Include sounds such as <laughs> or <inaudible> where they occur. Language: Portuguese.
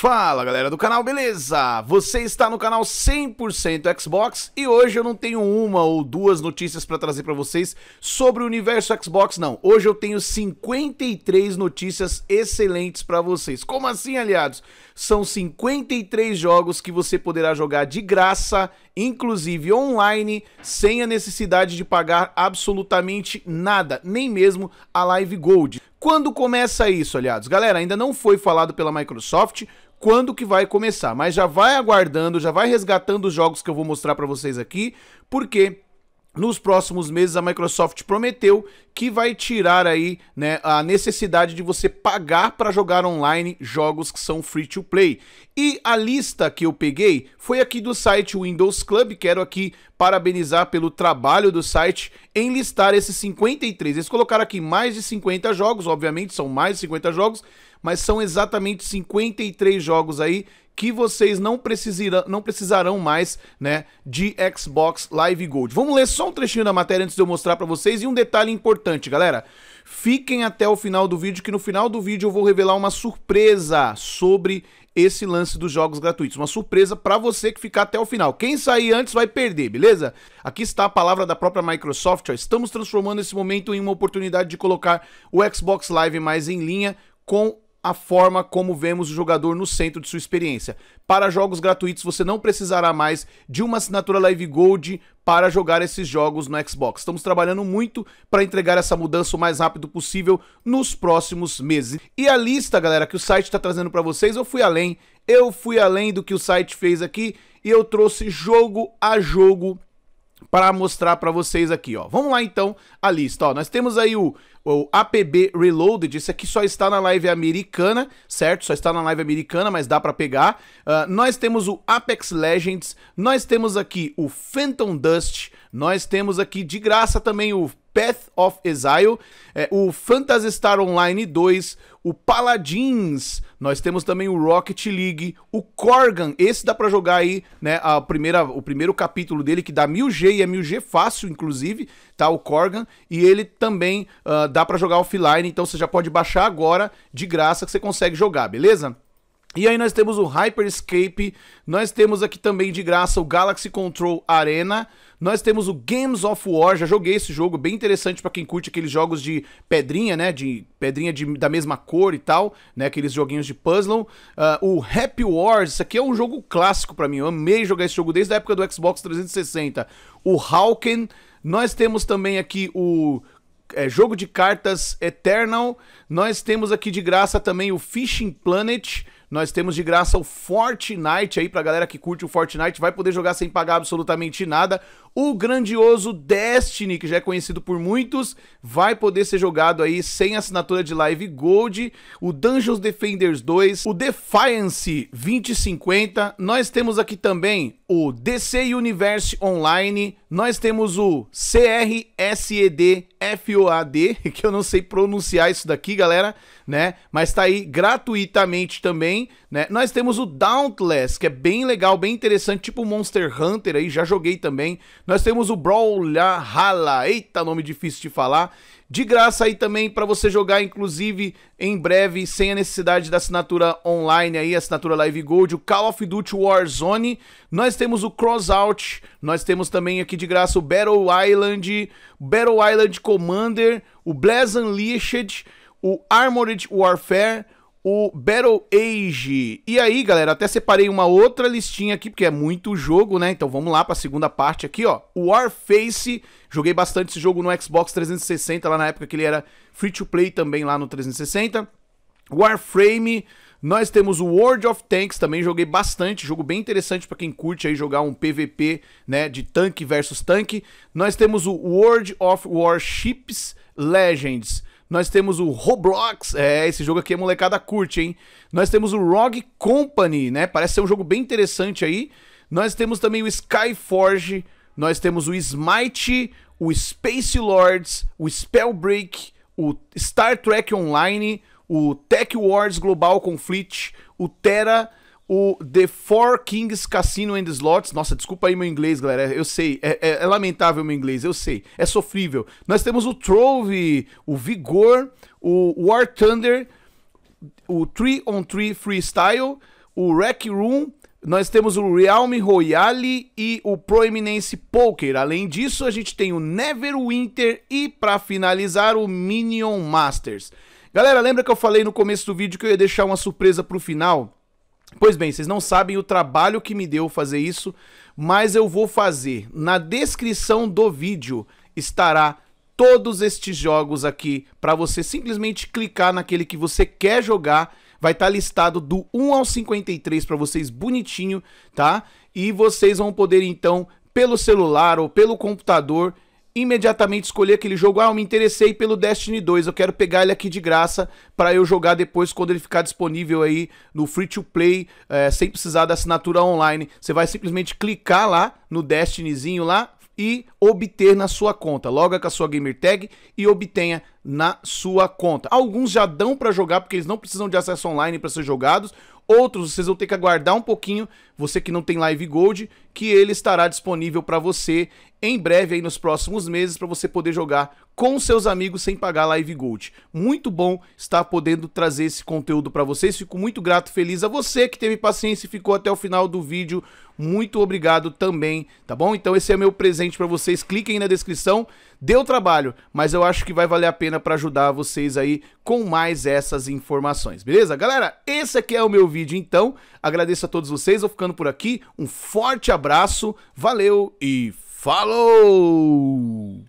Fala galera do canal, beleza? Você está no canal 100% Xbox e hoje eu não tenho uma ou duas notícias para trazer para vocês sobre o universo Xbox, não. Hoje eu tenho 53 notícias excelentes para vocês. Como assim, aliados? São 53 jogos que você poderá jogar de graça inclusive online, sem a necessidade de pagar absolutamente nada, nem mesmo a Live Gold. Quando começa isso, aliados? Galera, ainda não foi falado pela Microsoft quando que vai começar, mas já vai aguardando, já vai resgatando os jogos que eu vou mostrar para vocês aqui, porque nos próximos meses a Microsoft prometeu que vai tirar aí né, a necessidade de você pagar para jogar online jogos que são free to play. E a lista que eu peguei foi aqui do site Windows Club, quero aqui parabenizar pelo trabalho do site em listar esses 53. Eles colocaram aqui mais de 50 jogos, obviamente são mais de 50 jogos, mas são exatamente 53 jogos aí que vocês não, não precisarão mais né, de Xbox Live Gold. Vamos ler só um trechinho da matéria antes de eu mostrar para vocês e um detalhe importante, galera. Fiquem até o final do vídeo, que no final do vídeo eu vou revelar uma surpresa sobre esse lance dos jogos gratuitos. Uma surpresa para você que ficar até o final. Quem sair antes vai perder, beleza? Aqui está a palavra da própria Microsoft. Ó. Estamos transformando esse momento em uma oportunidade de colocar o Xbox Live mais em linha com a forma como vemos o jogador no centro de sua experiência. Para jogos gratuitos, você não precisará mais de uma assinatura Live Gold para jogar esses jogos no Xbox. Estamos trabalhando muito para entregar essa mudança o mais rápido possível nos próximos meses. E a lista, galera, que o site está trazendo para vocês, eu fui além. Eu fui além do que o site fez aqui e eu trouxe jogo a jogo para mostrar para vocês aqui, ó. Vamos lá então a lista, ó. Nós temos aí o, o APB Reloaded, isso aqui só está na live americana, certo? Só está na live americana, mas dá para pegar. Uh, nós temos o Apex Legends, nós temos aqui o Phantom Dust, nós temos aqui de graça também o Path of Exile, é, o Phantasy Star Online 2, o Paladins, nós temos também o Rocket League, o Corgan, esse dá para jogar aí, né, a primeira, o primeiro capítulo dele que dá 1000G e é 1000G fácil inclusive, tá o Corgan, e ele também uh, dá para jogar offline, então você já pode baixar agora de graça que você consegue jogar, beleza? E aí nós temos o Hyperscape, nós temos aqui também de graça o Galaxy Control Arena, nós temos o Games of War, já joguei esse jogo, bem interessante para quem curte aqueles jogos de pedrinha, né, de pedrinha de, da mesma cor e tal, né, aqueles joguinhos de puzzle. Uh, o Happy Wars, isso aqui é um jogo clássico para mim, eu amei jogar esse jogo desde a época do Xbox 360. O Hawken, nós temos também aqui o é, jogo de cartas Eternal, nós temos aqui de graça também o Fishing Planet, nós temos de graça o Fortnite aí pra galera que curte o Fortnite, vai poder jogar sem pagar absolutamente nada. O grandioso Destiny, que já é conhecido por muitos, vai poder ser jogado aí sem assinatura de Live Gold. O Dungeons Defenders 2, o Defiance 2050. Nós temos aqui também o DC Universe Online. Nós temos o CRSED FOAD, <laughs> que eu não sei pronunciar isso daqui, galera, né? Mas tá aí gratuitamente também, né? Nós temos o Dauntless, que é bem legal, bem interessante, tipo Monster Hunter aí, já joguei também. Nós temos o Brawlhalla, Hala, eita, nome difícil de falar. De graça aí também para você jogar, inclusive, em breve, sem a necessidade da assinatura online aí, assinatura Live Gold, o Call of Duty Warzone. Nós temos o Crossout, nós temos também aqui de graça o Battle Island, Battle Island Commander, o Blazon Unleashed, o Armored Warfare, o Battle Age. E aí, galera, até separei uma outra listinha aqui, porque é muito jogo, né? Então vamos lá para a segunda parte aqui, ó. Warface, joguei bastante esse jogo no Xbox 360, lá na época que ele era free to play também lá no 360. Warframe, nós temos o World of Tanks, também joguei bastante, jogo bem interessante para quem curte aí jogar um PVP, né, de tanque versus tanque. Nós temos o World of Warships Legends. Nós temos o Roblox, é, esse jogo aqui é molecada curte, hein? Nós temos o Rogue Company, né? Parece ser um jogo bem interessante aí. Nós temos também o Skyforge, nós temos o Smite, o Space Lords, o Spellbreak, o Star Trek Online, o Tech Wars Global Conflict, o Terra o The Four Kings Casino and Slots. Nossa, desculpa aí meu inglês, galera. Eu sei, é, é, é lamentável meu inglês, eu sei. É sofrível. Nós temos o Trove, o Vigor, o War Thunder, o 3 on 3 Freestyle, o Rec Room, nós temos o Realme Royale e o Proeminence Poker. Além disso, a gente tem o Neverwinter e, para finalizar, o Minion Masters. Galera, lembra que eu falei no começo do vídeo que eu ia deixar uma surpresa pro final? Pois bem, vocês não sabem o trabalho que me deu fazer isso, mas eu vou fazer. Na descrição do vídeo estará todos estes jogos aqui para você simplesmente clicar naquele que você quer jogar. Vai estar tá listado do 1 ao 53 para vocês bonitinho, tá? E vocês vão poder então pelo celular ou pelo computador imediatamente escolher aquele jogo. Ah, eu me interessei pelo Destiny 2, eu quero pegar ele aqui de graça para eu jogar depois quando ele ficar disponível aí no free to play, é, sem precisar da assinatura online. Você vai simplesmente clicar lá no Destinyzinho lá, e obter na sua conta. Loga com a sua gamer tag e obtenha na sua conta. Alguns já dão para jogar porque eles não precisam de acesso online para ser jogados. Outros vocês vão ter que aguardar um pouquinho, você que não tem Live Gold, que ele estará disponível para você em breve aí nos próximos meses para você poder jogar com seus amigos sem pagar Live Gold. Muito bom estar podendo trazer esse conteúdo para vocês. Fico muito grato, feliz a você que teve paciência e ficou até o final do vídeo. Muito obrigado também, tá bom? Então esse é meu presente para vocês. Cliquem na descrição. Deu trabalho, mas eu acho que vai valer a pena para ajudar vocês aí com mais essas informações, beleza? Galera, esse aqui é o meu vídeo então. Agradeço a todos vocês. Vou ficando por aqui. Um forte abraço. Valeu e falou!